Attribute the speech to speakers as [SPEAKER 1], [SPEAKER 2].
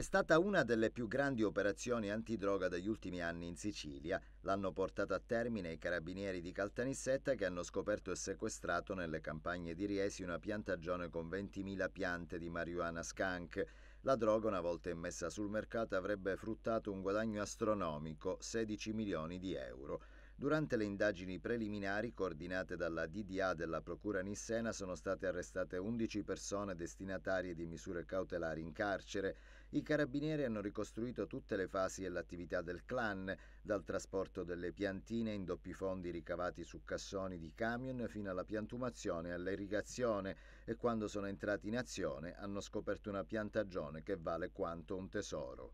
[SPEAKER 1] È stata una delle più grandi operazioni antidroga degli ultimi anni in Sicilia. L'hanno portata a termine i carabinieri di Caltanissetta che hanno scoperto e sequestrato nelle campagne di Riesi una piantagione con 20.000 piante di marijuana skunk. La droga, una volta immessa sul mercato, avrebbe fruttato un guadagno astronomico, 16 milioni di euro. Durante le indagini preliminari coordinate dalla DDA della Procura Nissena sono state arrestate 11 persone destinatarie di misure cautelari in carcere. I carabinieri hanno ricostruito tutte le fasi dell'attività del clan, dal trasporto delle piantine in doppi fondi ricavati su cassoni di camion fino alla piantumazione e all'irrigazione e quando sono entrati in azione hanno scoperto una piantagione che vale quanto un tesoro.